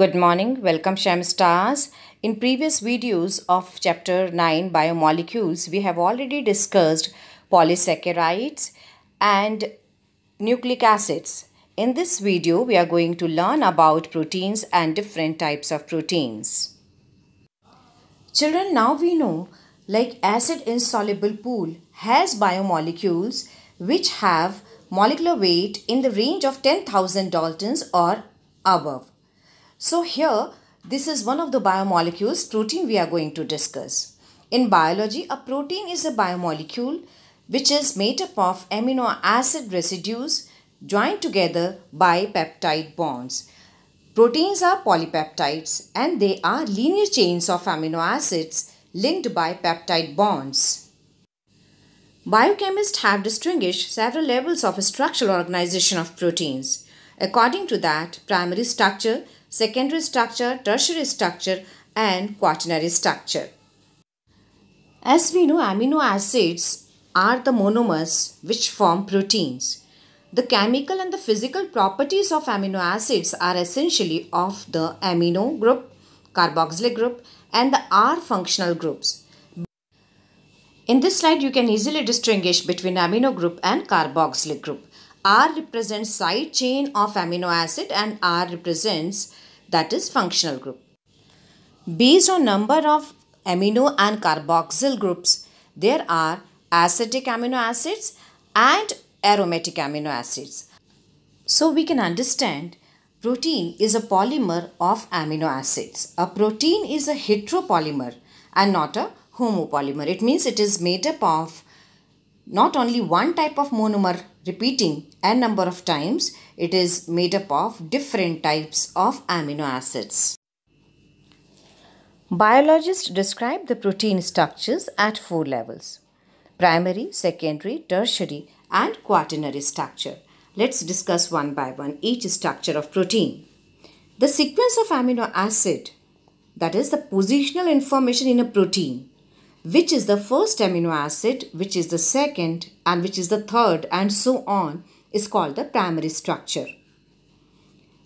Good morning, welcome Shem Stars. In previous videos of chapter 9 biomolecules, we have already discussed polysaccharides and nucleic acids. In this video, we are going to learn about proteins and different types of proteins. Children, now we know like acid insoluble pool has biomolecules which have molecular weight in the range of 10,000 daltons or above. So here, this is one of the biomolecules protein we are going to discuss. In biology, a protein is a biomolecule which is made up of amino acid residues joined together by peptide bonds. Proteins are polypeptides and they are linear chains of amino acids linked by peptide bonds. Biochemists have distinguished several levels of structural organization of proteins. According to that, primary structure secondary structure, tertiary structure and quaternary structure. As we know, amino acids are the monomers which form proteins. The chemical and the physical properties of amino acids are essentially of the amino group, carboxylic group and the R functional groups. In this slide, you can easily distinguish between amino group and carboxylic group. R represents side chain of amino acid and R represents that is functional group. Based on number of amino and carboxyl groups, there are acidic amino acids and aromatic amino acids. So we can understand protein is a polymer of amino acids. A protein is a heteropolymer and not a homopolymer. It means it is made up of not only one type of monomer repeating n number of times, it is made up of different types of amino acids. Biologists describe the protein structures at four levels primary, secondary, tertiary, and quaternary structure. Let's discuss one by one each structure of protein. The sequence of amino acid, that is, the positional information in a protein, which is the first amino acid, which is the second, and which is the third, and so on, is called the primary structure.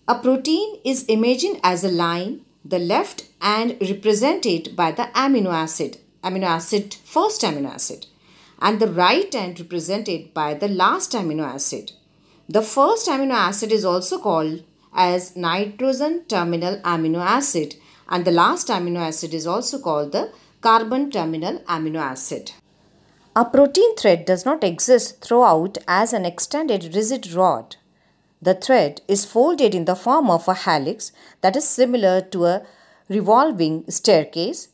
A protein is imagined as a line, the left, and represented by the amino acid, amino acid, first amino acid, and the right end represented by the last amino acid. The first amino acid is also called as nitrogen terminal amino acid and the last amino acid is also called the carbon terminal amino acid. A protein thread does not exist throughout as an extended rigid rod. The thread is folded in the form of a helix that is similar to a revolving staircase.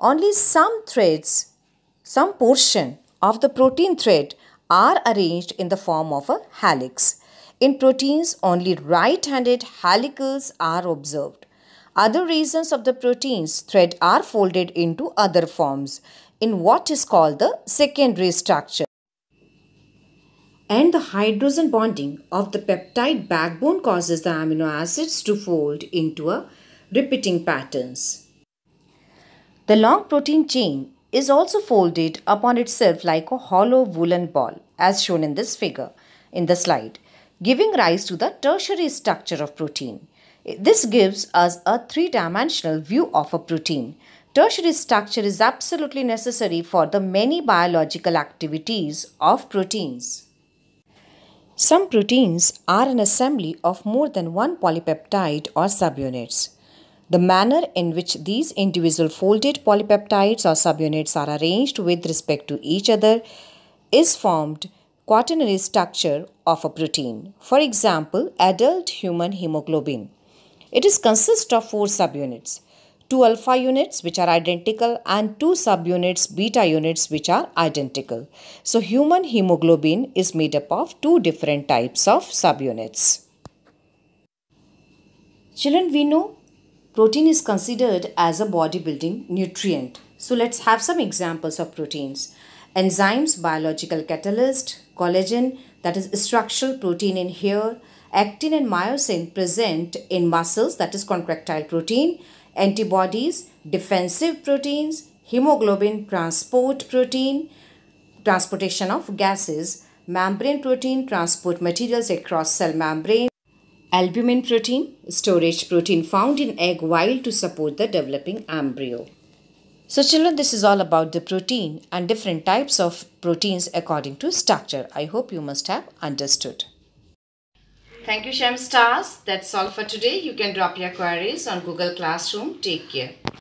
Only some threads, some portion of the protein thread are arranged in the form of a helix. In proteins, only right-handed helicals are observed. Other regions of the protein's thread are folded into other forms in what is called the secondary structure. And the hydrogen bonding of the peptide backbone causes the amino acids to fold into a repeating patterns. The long protein chain is also folded upon itself like a hollow woolen ball as shown in this figure in the slide giving rise to the tertiary structure of protein. This gives us a three-dimensional view of a protein. Tertiary structure is absolutely necessary for the many biological activities of proteins. Some proteins are an assembly of more than one polypeptide or subunits. The manner in which these individual folded polypeptides or subunits are arranged with respect to each other is formed quaternary structure of a protein. For example, adult human hemoglobin. It is consists of four subunits. Two alpha units which are identical and two subunits beta units which are identical. So human hemoglobin is made up of two different types of subunits. Children, we know protein is considered as a bodybuilding nutrient. So let's have some examples of proteins. Enzymes, biological catalyst, collagen that is structural protein in here, Actin and myosin present in muscles, that is contractile protein, antibodies, defensive proteins, hemoglobin transport protein, transportation of gases, membrane protein, transport materials across cell membrane, albumin protein, storage protein found in egg while to support the developing embryo. So children, this is all about the protein and different types of proteins according to structure. I hope you must have understood. Thank you Shamstars. That's all for today. You can drop your queries on Google Classroom. Take care.